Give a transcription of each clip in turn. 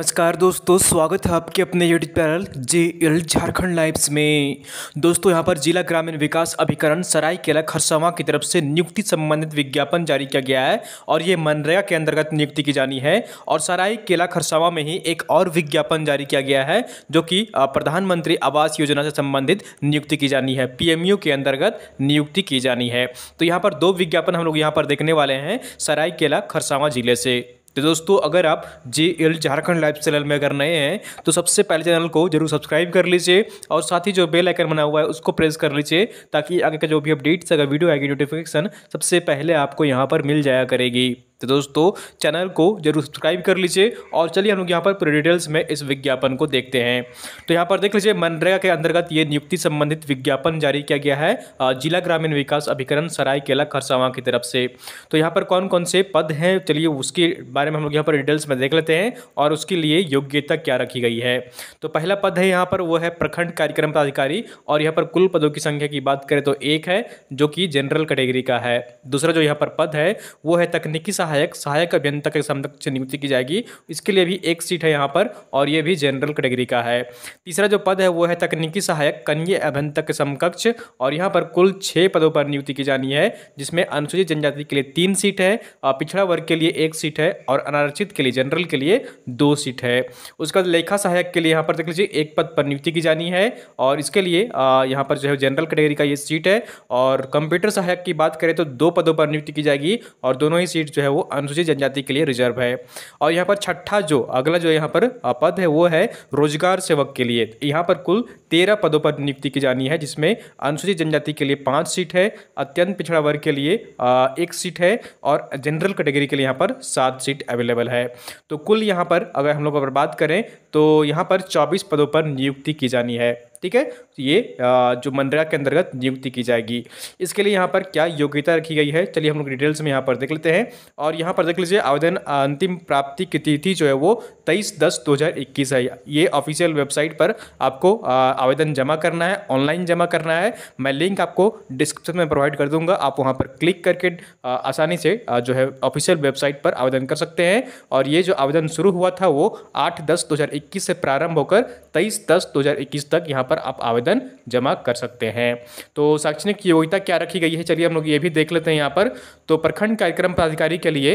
नमस्कार दोस्तों स्वागत है आपके अपने YouTube channel J L Jharkhand lives में दोस्तों यहां पर जिला ग्रामीण विकास अभिकरण सरायकेला खरसावा की तरफ से नियुक्ति संबंधित विज्ञापन जारी किया गया है और ये मनरेगा के अंतर्गत नियुक्ति की जानी है और सरायकेला खरसावा में ही एक और विज्ञापन जारी किया गया है जो कि प्रधानमंत्री आवास योजना से संबंधित नियुक्ति की जानी है पी के अंतर्गत नियुक्ति की जानी है तो यहाँ पर दो विज्ञापन हम लोग यहाँ पर देखने वाले हैं सरायकेला खरसावां जिले से तो दोस्तों अगर आप J L Jharkhand life channel में अगर नए हैं तो सबसे पहले चैनल को जरूर सब्सक्राइब कर लीजिए और साथ ही जो बेल आइकन बना हुआ है उसको प्रेस कर लीजिए ताकि आगे का जो भी अपडेट्स अगर वीडियो आएगी नोटिफिकेशन सबसे पहले आपको यहाँ पर मिल जाया करेगी तो दोस्तों चैनल को जरूर सब्सक्राइब कर लीजिए और चलिए हम लोग यहाँ पर पूरे डिटेल्स में इस विज्ञापन को देखते हैं तो यहाँ पर देख लीजिए मनरेगा के अंतर्गत ये नियुक्ति संबंधित विज्ञापन जारी किया गया है जिला ग्रामीण विकास अभिकरण सरायकेला खरसावा की तरफ से तो यहाँ पर कौन कौन से पद हैं चलिए उसके बारे में हम लोग यहाँ पर डिटेल्स में देख लेते हैं और उसके लिए योग्यता क्या रखी गई है तो पहला पद है यहाँ पर वो है प्रखंड कार्यक्रम पदाधिकारी और यहाँ पर कुल पदों की संख्या की बात करें तो एक है जो कि जनरल कैटेगरी का है दूसरा जो यहाँ पर पद है वो है तकनीकी सहायक सहायक अभियंता के समक्ष नियुक्ति की जाएगी इसके लिए भी एक सीट है यहाँ पर और ये भी जनरल कैटेगरी का है तीसरा जो पद है वो है तकनीकी सहायक कन्या अभियंता के समकक्ष और यहाँ पर कुल छः पदों पर नियुक्ति की जानी है जिसमें अनुसूचित जनजाति के लिए तीन सीट है पिछड़ा वर्ग के लिए एक सीट है और अनारक्षित के लिए जनरल के लिए दो सीट है उसके बाद लेखा सहायक के लिए यहाँ पर देख लीजिए एक पद पर नियुक्ति की जानी है और इसके लिए यहाँ पर जो है जनरल कैटेगरी का ये सीट है और कंप्यूटर सहायक की बात करें तो दो पदों पर नियुक्ति की जाएगी और दोनों ही सीट जो है वो वो अनुसूचित जनजाति के लिए रिजर्व है और यहाँ पर छठा जो अगला जो यहाँ पर पद है वो है रोजगार सेवक के लिए यहाँ पर कुल तेरह पदों पर नियुक्ति की जानी है जिसमें अनुसूचित जनजाति के लिए पाँच सीट है अत्यंत पिछड़ा वर्ग के लिए एक सीट है और जनरल कैटेगरी के लिए यहाँ पर सात सीट अवेलेबल है तो कुल यहाँ पर अगर हम लोग अगर बात करें तो यहाँ पर चौबीस पदों पर नियुक्ति की जानी है ठीक है ये जो मनरेगा के अंतर्गत नियुक्ति की जाएगी इसके लिए यहाँ पर क्या योग्यता रखी गई है चलिए हम लोग डिटेल्स में यहाँ पर देख लेते हैं और यहाँ पर देख लीजिए आवेदन अंतिम प्राप्ति की तिथि जो है वो तेईस दस दो हज़ार इक्कीस है ये ऑफिशियल वेबसाइट पर आपको आवेदन जमा करना है ऑनलाइन जमा करना है मैं लिंक आपको डिस्क्रिप्शन में प्रोवाइड कर दूंगा आप वहाँ पर क्लिक करके आसानी से जो है ऑफिशियल वेबसाइट पर आवेदन कर सकते हैं और ये जो आवेदन शुरू हुआ था वो आठ दस दो से प्रारंभ होकर तेईस दस दो तक यहाँ पर आप आवेदन जमा कर सकते हैं तो शैक्षणिक योग्यता क्या रखी गई है चलिए हम लोग ये भी देख लेते हैं यहाँ पर तो प्रखंड कार्यक्रम प्राधिकारी के लिए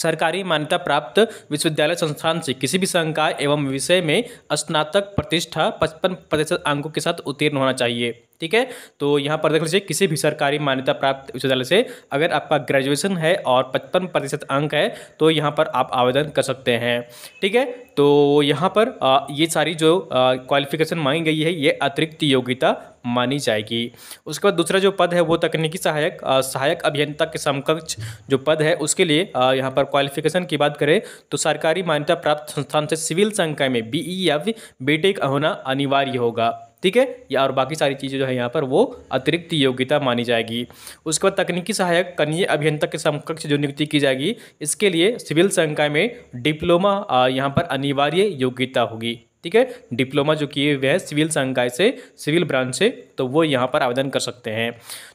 सरकारी मान्यता प्राप्त विश्वविद्यालय संस्थान से किसी भी संकाय एवं विषय में स्नातक प्रतिष्ठा पचपन प्रतिशत अंकों के साथ उत्तीर्ण होना चाहिए ठीक है तो यहाँ पर देख लीजिए किसी भी सरकारी मान्यता प्राप्त विश्वविद्यालय से अगर आपका ग्रेजुएशन है और पचपन प्रतिशत अंक है तो यहाँ पर आप आवेदन कर सकते हैं ठीक है तो यहाँ पर ये सारी जो क्वालिफिकेशन मांगी गई है ये अतिरिक्त योग्यता मानी जाएगी उसके बाद दूसरा जो पद है वो तकनीकी सहायक सहायक अभियंता के समकक्ष जो पद है उसके लिए यहाँ पर क्वालिफिकेशन की बात करें तो सरकारी मान्यता प्राप्त संस्थान से सिविल संकाय में बीई या बी होना अनिवार्य होगा ठीक है या और बाकी सारी चीज़ें जो है यहाँ पर वो अतिरिक्त योग्यता मानी जाएगी उसके बाद तकनीकी सहायक कनीय अभियंता के समकक्ष जो नियुक्ति की जाएगी इसके लिए सिविल संकाय में डिप्लोमा यहाँ पर अनिवार्य योग्यता होगी ठीक है डिप्लोमा जो किए हुए हैं सिविल संकाय से सिविल ब्रांच से तो वो यहाँ पर आवेदन कर सकते हैं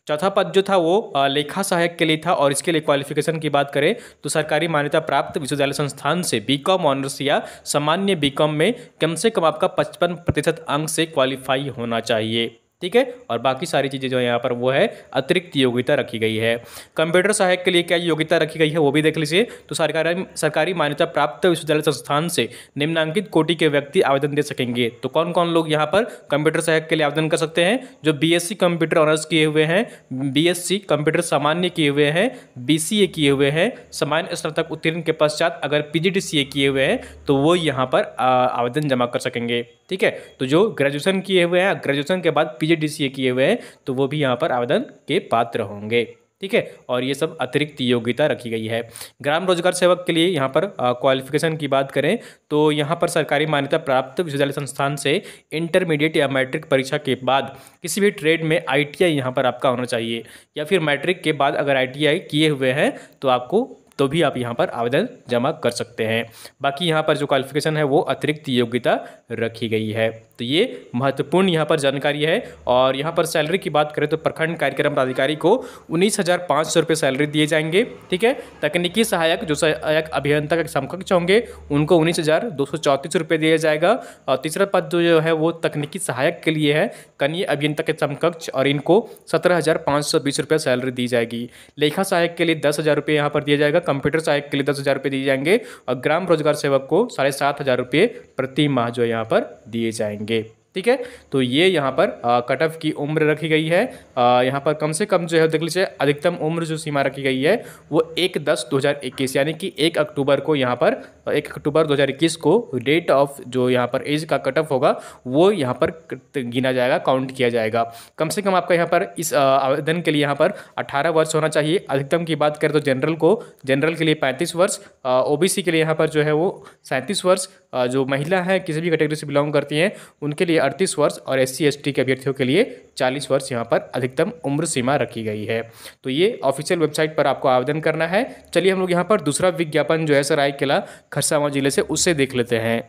चौथा पद जो था वो लेखा सहायक के लिए था और इसके लिए क्वालिफिकेशन की बात करें तो सरकारी मान्यता प्राप्त विश्वविद्यालय संस्थान से बी कॉम ऑनर्स या सामान्य बी कॉम में कम से कम आपका पचपन प्रतिशत अंक से क्वालिफाई होना चाहिए ठीक है और बाकी सारी चीज़ें जो है यहाँ पर वो है अतिरिक्त योग्यता रखी गई है कंप्यूटर सहायक के लिए क्या योग्यता रखी गई है वो भी देख लीजिए तो सरकारी सरकारी मान्यता प्राप्त विश्वविद्यालय संस्थान से निम्नांकित कोटि के व्यक्ति आवेदन दे सकेंगे तो कौन कौन लोग यहाँ पर कंप्यूटर सहायक के लिए आवेदन कर सकते हैं जो बी कंप्यूटर ऑनर्स किए हुए हैं बी कंप्यूटर सामान्य किए हुए हैं बी किए हुए हैं सामान्य स्नातक उत्तीर्ण के पश्चात अगर पी किए हुए हैं तो वो यहाँ पर आवेदन जमा कर सकेंगे ठीक है तो जो ग्रेजुएशन किए हुए हैं ग्रेजुएशन के बाद पी किए हुए हैं तो वो भी यहाँ पर आवेदन के पात्र होंगे ठीक है और ये सब अतिरिक्त योग्यता रखी गई है ग्राम रोजगार सेवक के लिए यहाँ पर क्वालिफिकेशन की बात करें तो यहाँ पर सरकारी मान्यता प्राप्त विश्वविद्यालय संस्थान से इंटरमीडिएट या मैट्रिक परीक्षा के बाद किसी भी ट्रेड में आई टी यहाँ पर आपका होना चाहिए या फिर मैट्रिक के बाद अगर आई किए हुए हैं तो आपको तो भी आप यहाँ पर आवेदन जमा कर सकते हैं बाकी यहाँ पर जो क्वालिफिकेशन है वो अतिरिक्त योग्यता रखी गई है तो ये महत्वपूर्ण यहाँ पर जानकारी है और यहाँ पर सैलरी की बात करें तो प्रखंड कार्यक्रम पदाधिकारी को उन्नीस हज़ार पाँच सौ रुपये सैलरी दिए जाएंगे ठीक है तकनीकी सहायक जो सहायक अभियंता के समकक्ष होंगे उनको उन्नीस हज़ार दो सौ चौंतीस रुपये दिया जाएगा और तीसरा पद जो है वो तकनीकी सहायक के लिए है कनीय अभियंता के समकक्ष और इनको सत्रह हज़ार पाँच सौ बीस रुपये सैलरी दी जाएगी लेखा सहायक के लिए दस हज़ार रुपये यहाँ पर दिया जाएगा कंप्यूटर सहायक के लिए दस हज़ार रुपये दिए जाएंगे और ग्राम रोजगार सेवक को साढ़े सात हज़ार रुपये प्रति माह जो यहाँ पर दिए जाएंगे ठीक है तो ये यहाँ पर कट ऑफ की उम्र रखी गई है आ, यहाँ पर कम से कम जो है देख लीजिए अधिकतम उम्र जो सीमा रखी गई है वो एक दस दो हज़ार इक्कीस यानी कि एक अक्टूबर को यहाँ पर एक अक्टूबर दो हज़ार इक्कीस को डेट ऑफ जो यहाँ पर एज का कट ऑफ होगा वो यहाँ पर गिना जाएगा काउंट किया जाएगा कम से कम आपका यहाँ पर इस आवेदन के लिए यहाँ पर अठारह वर्ष होना चाहिए अधिकतम की बात करें तो जनरल को जनरल के लिए पैंतीस वर्ष ओ के लिए यहाँ पर जो है वो सैंतीस वर्ष जो महिला हैं किसी भी कैटेगरी से बिलोंग करती हैं उनके लिए अड़तीस वर्ष और एस सी के अभ्यर्थियों के लिए चालीस वर्ष यहाँ पर अधिकतम उम्र सीमा रखी गई है तो ये ऑफिशियल वेबसाइट पर आपको आवेदन करना है चलिए हम लोग यहाँ पर दूसरा विज्ञापन जो है किला खरसावां जिले से उससे देख लेते हैं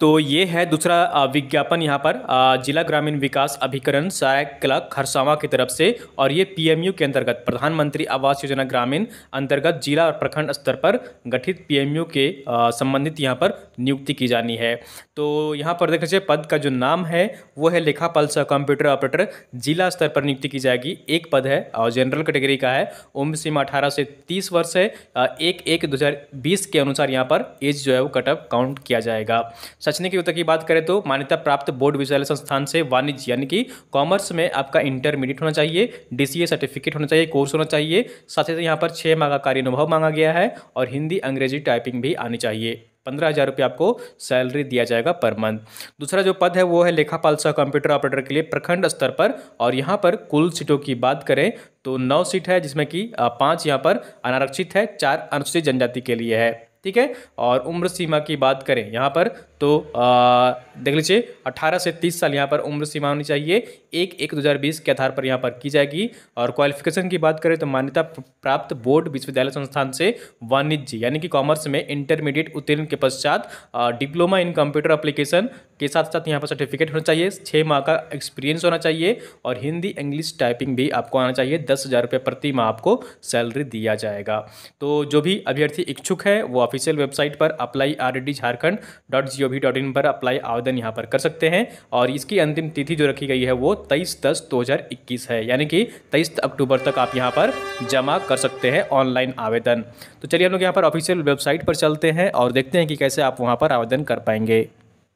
तो ये है दूसरा विज्ञापन यहाँ पर जिला ग्रामीण विकास अभिकरण सहायक क्लब खरसावा की तरफ से और ये पीएमयू के अंतर्गत प्रधानमंत्री आवास योजना ग्रामीण अंतर्गत जिला और प्रखंड स्तर पर गठित पीएमयू के संबंधित यहाँ पर नियुक्ति की जानी है तो यहाँ पर देख लीजिए पद का जो नाम है वो है लेखा पल्स कंप्यूटर ऑपरेटर जिला स्तर पर नियुक्ति की जाएगी एक पद है और जनरल कैटेगरी का है उम्र सीमा अठारह से तीस वर्ष है एक एक दो के अनुसार यहाँ पर एज जो है वो कटअप काउंट किया जाएगा सचने की योग्यता की बात करें तो मान्यता प्राप्त बोर्ड विश्वविद्यालय संस्थान से वाणिज्य यानी कि कॉमर्स में आपका इंटरमीडिएट होना चाहिए डी सर्टिफिकेट होना चाहिए कोर्स होना चाहिए साथ ही साथ यहाँ पर छः माह का कार्य अनुभव मांगा गया है और हिंदी अंग्रेजी टाइपिंग भी आनी चाहिए पंद्रह हज़ार रुपये आपको सैलरी दिया जाएगा पर मंथ दूसरा जो पद है वो है लेखापाल सह कंप्यूटर ऑपरेटर के लिए प्रखंड स्तर पर और यहाँ पर कुल सीटों की बात करें तो नौ सीट है जिसमें कि पाँच यहाँ पर अनारक्षित है चार अनुसूचित जनजाति के लिए है ठीक है और उम्र सीमा की बात करें यहाँ पर तो आ, देख लीजिए 18 से 30 साल यहाँ पर उम्र सीमा होनी चाहिए एक एक 2020 के आधार पर यहाँ पर की जाएगी और क्वालिफिकेशन की बात करें तो मान्यता प्राप्त बोर्ड विश्वविद्यालय संस्थान से वाणिज्य यानी कि कॉमर्स में इंटरमीडिएट उत्तीर्ण के पश्चात डिप्लोमा इन कंप्यूटर अप्लीकेशन के साथ साथ यहाँ पर सर्टिफिकेट होना चाहिए छः माह का एक्सपीरियंस होना चाहिए और हिंदी इंग्लिश टाइपिंग भी आपको आना चाहिए दस हज़ार रुपये प्रति माह आपको सैलरी दिया जाएगा तो जो भी अभ्यर्थी इच्छुक है वो ऑफिशियल वेबसाइट पर apply R D Jharkhand dot G O V dot in पर अप्लाई आवेदन यहाँ पर कर सकते हैं और इसकी अंतिम तिथि जो रखी गई है वो तेईस दस दो हज़ार इक्कीस है यानी कि तेईस अक्टूबर तक आप यहाँ पर जमा कर सकते हैं ऑनलाइन आवेदन तो चलिए हम लोग यहाँ पर ऑफिशियल वेबसाइट पर चलते हैं और देखते हैं कि कैसे आप वहाँ पर आवेदन कर पाएंगे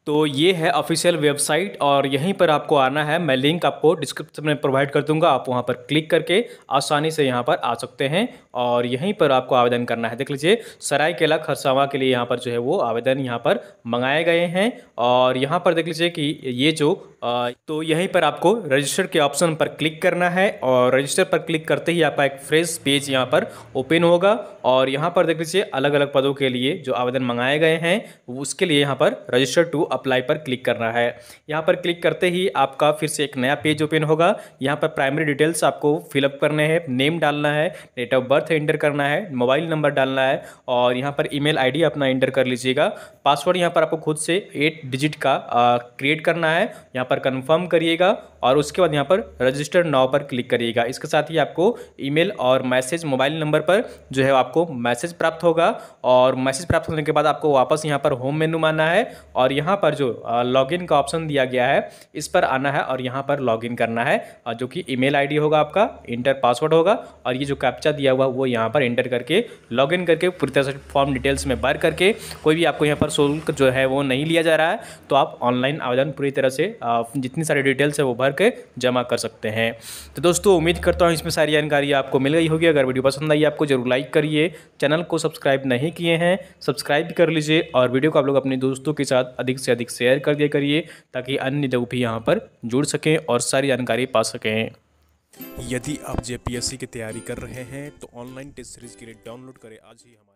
तो ये है ऑफिशियल वेबसाइट और यहीं पर आपको आना है मैं लिंक आपको डिस्क्रिप्शन में प्रोवाइड कर दूंगा आप वहां पर क्लिक करके आसानी से यहां पर आ सकते हैं और यहीं पर आपको आवेदन करना है देख लीजिए सरायकेला खरसावा के लिए यहां पर जो है वो आवेदन यहां पर मंगाए गए हैं और यहां पर देख लीजिए कि ये जो आ, तो यहीं पर आपको रजिस्टर के ऑप्शन पर क्लिक करना है और रजिस्टर पर क्लिक करते ही आपका एक फ्रेश पेज यहाँ पर ओपन होगा और यहाँ पर देख लीजिए अलग अलग पदों के लिए जो आवेदन मंगाए गए हैं उसके लिए यहाँ पर रजिस्टर टू अप्लाई पर क्लिक करना है यहाँ पर क्लिक करते ही आपका फिर से एक नया पेज ओपन होगा यहाँ पर प्राइमरी डिटेल्स आपको फिलअप करने हैं नेम डालना है डेट ऑफ बर्थ एंटर करना है मोबाइल नंबर डालना है और यहाँ पर ई मेल अपना एंटर कर लीजिएगा पासवर्ड यहाँ पर आपको खुद से एट डिजिट का क्रिएट करना है यहाँ पर कन्फर्म करिएगा और उसके बाद यहाँ पर रजिस्टर नाव पर क्लिक करिएगा इसके साथ ही आपको ईमेल और मैसेज मोबाइल नंबर पर जो है आपको मैसेज प्राप्त होगा और मैसेज प्राप्त होने के बाद आपको वापस यहाँ पर होम मेनू माना है और यहाँ पर जो लॉगिन का ऑप्शन दिया गया है इस पर आना है और यहाँ पर लॉगिन करना है और जो कि ईमेल आईडी होगा आपका इंटर पासवर्ड होगा और ये जो कैप्चा दिया हुआ वो यहाँ पर इंटर करके लॉगिन करके पूरी तरह से फॉर्म डिटेल्स में भर करके कोई भी आपको यहाँ पर शुल्क जो है वो नहीं लिया जा रहा है तो आप ऑनलाइन आवेदन पूरी तरह से जितनी सारी डिटेल्स है वो भर के जमा कर सकते हैं तो दोस्तों उम्मीद करता हूँ इसमें सारी जानकारी आपको मिल गई होगी अगर वीडियो पसंद आई आपको जरूर लाइक करिए चैनल को सब्सक्राइब नहीं किए हैं सब्सक्राइब कर लीजिए और वीडियो को आप लोग अपने दोस्तों के साथ अधिक से अधिक शेयर कर दिया करिए ताकि अन्य लोग भी यहाँ पर जुड़ सकें और सारी जानकारी पा सकें यदि आप जेपीएससी की तैयारी कर रहे हैं तो ऑनलाइन टेस्ट सीरीज के लिए डाउनलोड करें आज ही हमारे